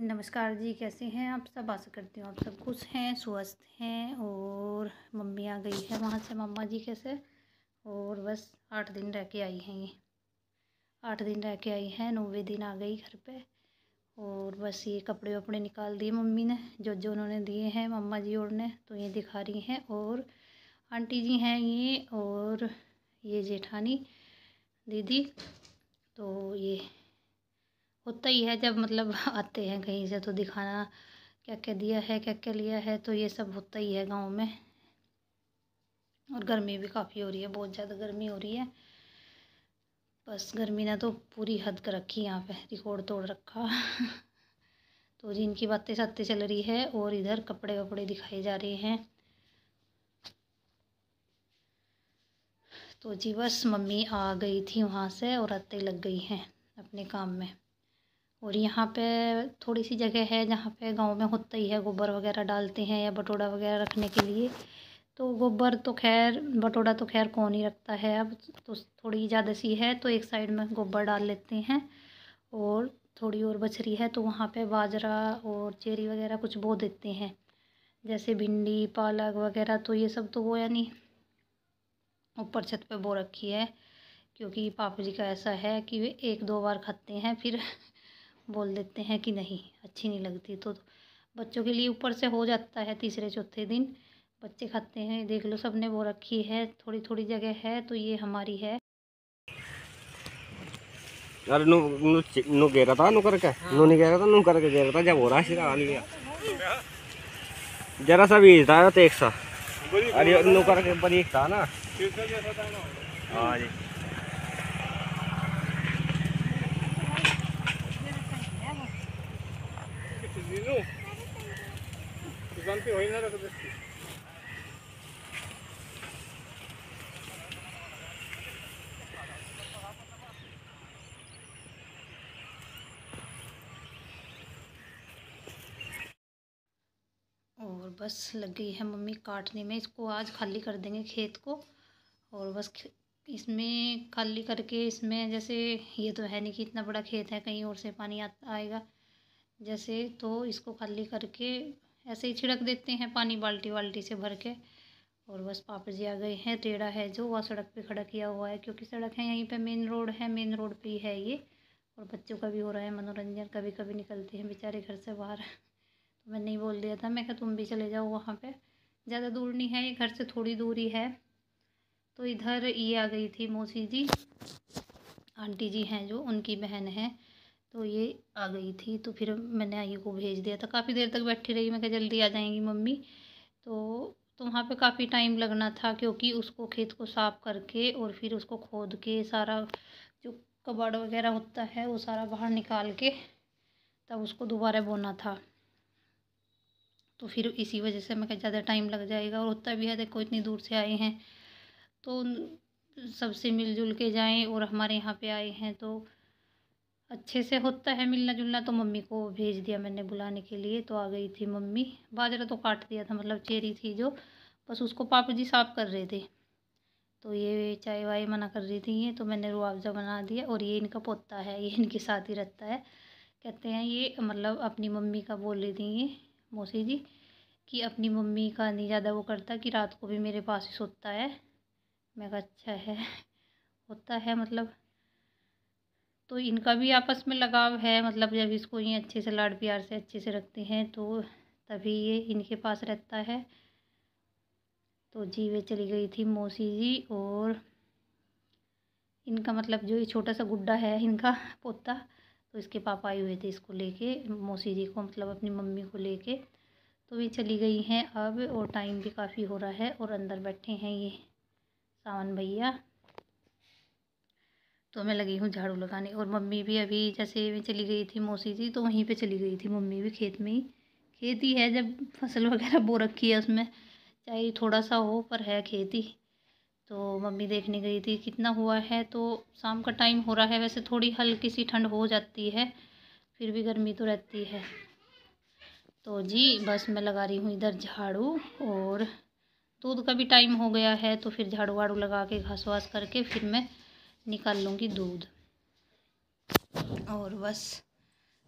नमस्कार जी कैसे हैं आप सब आशा करती हूँ आप सब खुश हैं स्वस्थ हैं और मम्मी आ गई है वहाँ से मम्मा जी कैसे और बस आठ दिन रह के आई हैं ये आठ दिन रह के आई हैं नौवे दिन आ गई घर पे और बस ये कपड़े वपड़े निकाल दिए मम्मी ने जो जो उन्होंने दिए हैं मम्मा जी और ने तो ये दिखा रही हैं और आंटी जी हैं ये और ये जेठानी दीदी तो ये होता ही है जब मतलब आते हैं कहीं से तो दिखाना क्या क्या दिया है क्या क्या लिया है तो ये सब होता ही है गांव में और गर्मी भी काफ़ी हो रही है बहुत ज़्यादा गर्मी हो रही है बस गर्मी ने तो पूरी हद कर रखी यहाँ पे रिकॉर्ड तोड़ रखा तो जी इनकी बातें सातें चल रही है और इधर कपड़े वपड़े दिखाए जा रहे हैं तो जी बस मम्मी आ गई थी वहाँ से और आते लग गई हैं अपने काम में और यहाँ पे थोड़ी सी जगह है जहाँ पे गांव में होता ही है गोबर वगैरह डालते हैं या बटोड़ा वगैरह रखने के लिए तो गोबर तो खैर बटोड़ा तो खैर कौन ही रखता है अब तो थोड़ी ज़्यादा सी है तो एक साइड में गोबर डाल लेते हैं और थोड़ी और बछरी है तो वहाँ पे बाजरा और चेरी वगैरह कुछ बो देते हैं जैसे भिंडी पालक वगैरह तो ये सब तो वो यानी ऊपर छत पर बो रखी है क्योंकि पापा जी का ऐसा है कि वे एक दो बार खाते हैं फिर बोल देते हैं कि नहीं अच्छी नहीं लगती तो बच्चों के लिए ऊपर से हो जाता है तीसरे चौथे दिन बच्चे खाते हैं देख लो सबने वो रखी है थोड़ी थोड़ी जगह है तो ये हमारी है अरे नु नु नु कह रहा था नु करके हाँ। नु नहीं कह रहा था नु करके कह रहा था जब हो रहा शिरा आ लिया जरा सा भी था तो एक सा अरे नु करके बनी था ना हाँ जी और बस लग गई है मम्मी काटने में इसको आज खाली कर देंगे खेत को और बस इसमें खाली करके इसमें जैसे ये तो है नहीं कि इतना बड़ा खेत है कहीं और से पानी आता आएगा जैसे तो इसको खाली करके ऐसे ही छिड़क देते हैं पानी बाल्टी बाल्टी से भर के और बस पापा जी आ गए हैं टेढ़ा है जो वह सड़क पे खड़ा किया हुआ है क्योंकि सड़क है यहीं पे मेन रोड है मेन रोड पे ही है ये और बच्चों का भी हो रहा है मनोरंजन कभी कभी निकलते हैं बेचारे घर से बाहर तो मैंने नहीं बोल दिया था मैं कहा तुम भी चले जाओ वहाँ पर ज़्यादा दूर नहीं है ये घर से थोड़ी दूरी है तो इधर ये आ गई थी मौसी जी आंटी जी हैं जो उनकी बहन है तो ये आ गई थी तो फिर मैंने आइए को भेज दिया था काफ़ी देर तक बैठी रही मैं कहा जल्दी आ जाएंगी मम्मी तो तो वहाँ पे काफ़ी टाइम लगना था क्योंकि उसको खेत को साफ करके और फिर उसको खोद के सारा जो कबाड़ वगैरह होता है वो सारा बाहर निकाल के तब उसको दोबारा बोना था तो फिर इसी वजह से मैं ज़्यादा टाइम लग जाएगा और होता भी है देखो इतनी दूर से आए हैं तो सबसे मिलजुल के जाएँ और हमारे यहाँ पर आए हैं तो अच्छे से होता है मिलना जुलना तो मम्मी को भेज दिया मैंने बुलाने के लिए तो आ गई थी मम्मी बाजरा तो काट दिया था मतलब चेरी थी जो बस उसको पापा जी साफ कर रहे थे तो ये चाय वाय मना कर रही थी ये तो मैंने रुआवजा बना दिया और ये इनका पोता है ये इनके साथ ही रहता है कहते हैं ये मतलब अपनी मम्मी का बोल रही थी ये मौसी जी कि अपनी मम्मी का नहीं ज़्यादा वो करता कि रात को भी मेरे पास ही सोता है मैं अच्छा है होता है मतलब तो इनका भी आपस में लगाव है मतलब जब इसको ये अच्छे से लाड प्यार से अच्छे से रखते हैं तो तभी ये इनके पास रहता है तो जी वे चली गई थी मौसी जी और इनका मतलब जो ये छोटा सा गुड्डा है इनका पोता तो इसके पापा आए हुए थे इसको लेके मौसी जी को मतलब अपनी मम्मी को लेके तो वे चली गई हैं अब और टाइम भी काफ़ी हो रहा है और अंदर बैठे हैं ये सावन भैया तो मैं लगी हूँ झाड़ू लगाने और मम्मी भी अभी जैसे मैं चली गई थी मौसी जी तो वहीं पे चली गई थी मम्मी भी खेत में ही खेत ही है जब फसल वगैरह बो रखी है उसमें चाहे थोड़ा सा हो पर है खेत ही तो मम्मी देखने गई थी कितना हुआ है तो शाम का टाइम हो रहा है वैसे थोड़ी हल्की सी ठंड हो जाती है फिर भी गर्मी तो रहती है तो जी बस मैं लगा रही हूँ इधर झाड़ू और दूध का भी टाइम हो गया है तो फिर झाड़ू वाड़ू लगा के घास वास करके फिर मैं निकाल लूँगी दूध और बस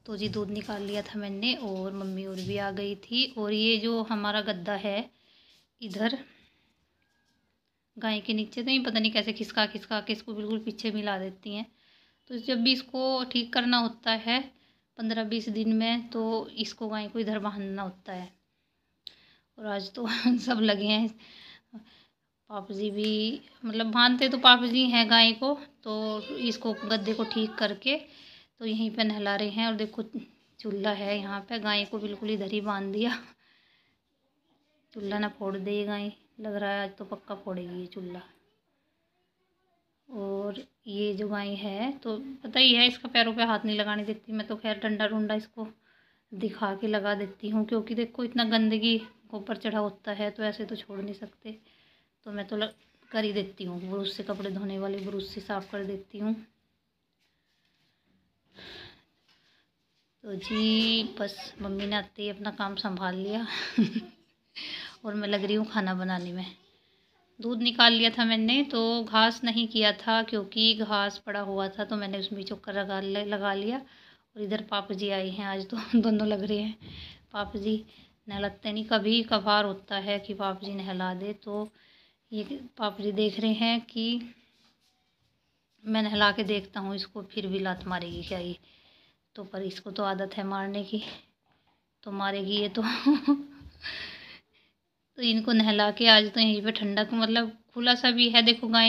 तो जी दूध निकाल लिया था मैंने और मम्मी और भी आ गई थी और ये जो हमारा गद्दा है इधर गाय के नीचे तो ही पता नहीं कैसे खिसका खिसका के इसको बिल्कुल पीछे मिला देती हैं तो जब भी इसको ठीक करना होता है पंद्रह बीस दिन में तो इसको गाय को इधर बांधना होता है और आज तो सब लगे हैं पापजी भी मतलब बांधते तो पापजी हैं गाय को तो इसको गद्दे को ठीक करके तो यहीं पे नहला रहे हैं और देखो चूल्हा है यहाँ पे गाय को बिल्कुल इधर ही बांध दिया चूल्हा ना फोड़ दे गाय लग रहा है आज तो पक्का फोड़ेगी ये चूल्हा और ये जो गाय है तो पता ही है इसका पैरों पे हाथ नहीं लगाने देती मैं तो खैर डंडा डंडा इसको दिखा के लगा देती हूँ क्योंकि देखो इतना गंदगी ऊपर चढ़ा होता है तो ऐसे तो छोड़ नहीं सकते तो मैं तो लग, कर ही देती हूँ ब्रूस से कपड़े धोने वाले ब्रूस से साफ़ कर देती हूँ तो जी बस मम्मी ने आते ही अपना काम संभाल लिया और मैं लग रही हूँ खाना बनाने में दूध निकाल लिया था मैंने तो घास नहीं किया था क्योंकि घास पड़ा हुआ था तो मैंने उसमें चक्कर लगा लगा लिया और इधर पाप जी आए हैं आज तो दोनों लग रहे हैं पाप जी नहलाते नहीं कभी कभार होता है कि पाप जी नहला दे तो ये पापड़ी देख रहे हैं कि मैं नहला के देखता हूँ इसको फिर भी लात मारेगी क्या ये तो पर इसको तो आदत है मारने की तो मारेगी ये तो तो इनको नहला के आज तो यहीं पे ठंडक मतलब खुला सा भी है देखो गाय